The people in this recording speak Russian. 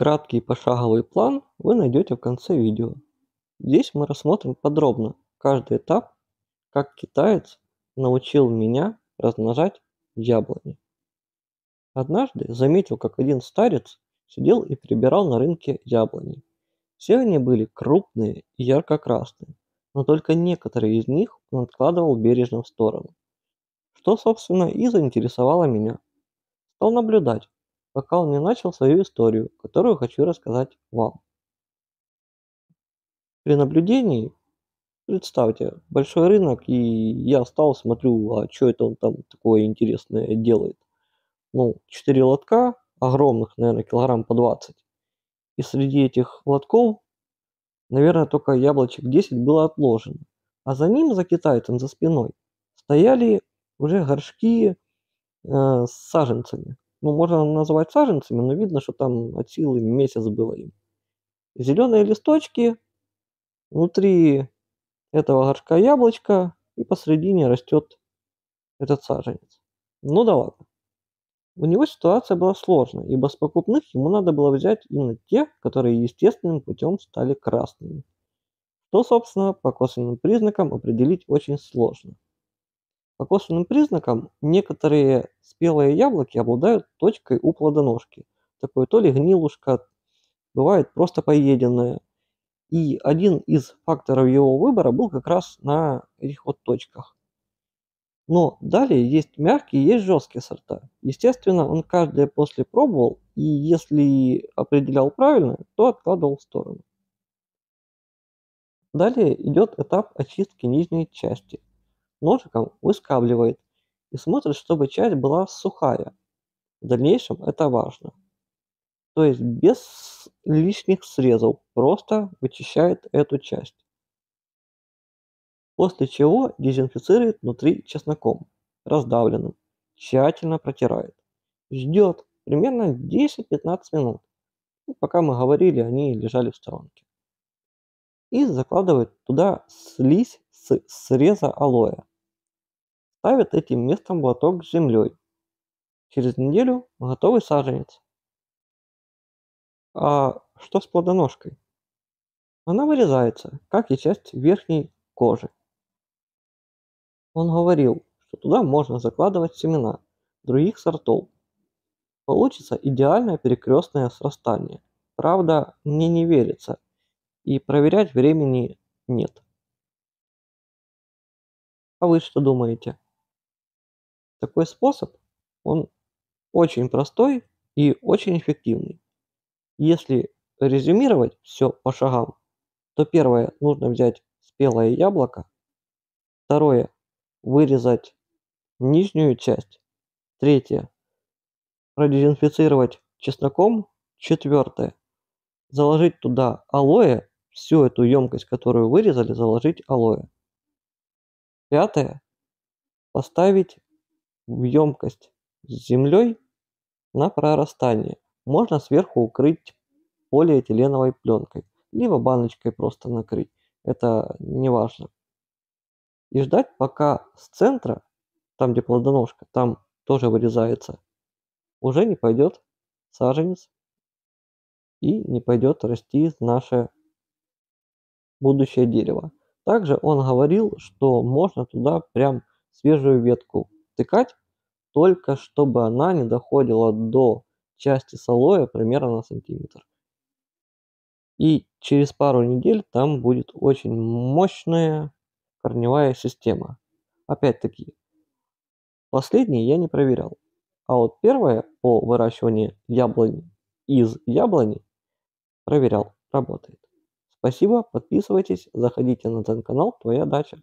Краткий пошаговый план вы найдете в конце видео. Здесь мы рассмотрим подробно каждый этап, как китаец научил меня размножать яблони. Однажды заметил, как один старец сидел и прибирал на рынке яблони. Все они были крупные и ярко-красные, но только некоторые из них он откладывал бережно в сторону. Что, собственно, и заинтересовало меня. Стал наблюдать, пока он не начал свою историю, которую хочу рассказать вам. При наблюдении, представьте, большой рынок, и я встал, смотрю, а что это он там такое интересное делает. Ну, 4 лотка, огромных, наверное, килограмм по 20. И среди этих лотков, наверное, только яблочек 10 было отложено. А за ним, за китайцем, за спиной, стояли уже горшки э, с саженцами ну, можно назвать саженцами, но видно, что там от силы месяц было им. Зеленые листочки, внутри этого горшка яблочко, и посредине растет этот саженец. Ну да ладно. У него ситуация была сложная, ибо с покупных ему надо было взять именно те, которые естественным путем стали красными. Что, собственно, по косвенным признакам определить очень сложно – по косвенным признакам некоторые спелые яблоки обладают точкой у плодоножки. Такое то ли гнилушка, бывает просто поеденное. И один из факторов его выбора был как раз на этих вот точках. Но далее есть мягкие, есть жесткие сорта. Естественно, он каждое после пробовал, и если определял правильно, то откладывал в сторону. Далее идет этап очистки нижней части ножиком выскабливает и смотрит, чтобы часть была сухая. В дальнейшем это важно. То есть без лишних срезов, просто вычищает эту часть. После чего дезинфицирует внутри чесноком, раздавленным, тщательно протирает. Ждет примерно 10-15 минут, ну, пока мы говорили, они лежали в сторонке. И закладывает туда слизь с среза алоэ ставят этим местом лоток с землей. Через неделю готовый саженец. А что с плодоножкой? Она вырезается, как и часть верхней кожи. Он говорил, что туда можно закладывать семена других сортов. Получится идеальное перекрестное срастание. Правда, мне не верится, и проверять времени нет. А вы что думаете? Такой способ, он очень простой и очень эффективный. Если резюмировать все по шагам, то первое, нужно взять спелое яблоко. Второе, вырезать нижнюю часть. Третье, продезинфицировать чесноком. Четвертое, заложить туда алоэ, всю эту емкость, которую вырезали, заложить алоэ. Пятое, поставить в емкость с землей на прорастание. Можно сверху укрыть полиэтиленовой пленкой, либо баночкой просто накрыть. Это не важно. И ждать, пока с центра, там где плодоножка, там тоже вырезается, уже не пойдет саженец и не пойдет расти наше будущее дерево. Также он говорил, что можно туда прям свежую ветку втыкать, только чтобы она не доходила до части салоя примерно на сантиметр. И через пару недель там будет очень мощная корневая система. Опять-таки, последние я не проверял. А вот первое по выращиванию яблони из яблони проверял, работает. Спасибо, подписывайтесь, заходите на этот канал «Твоя дача».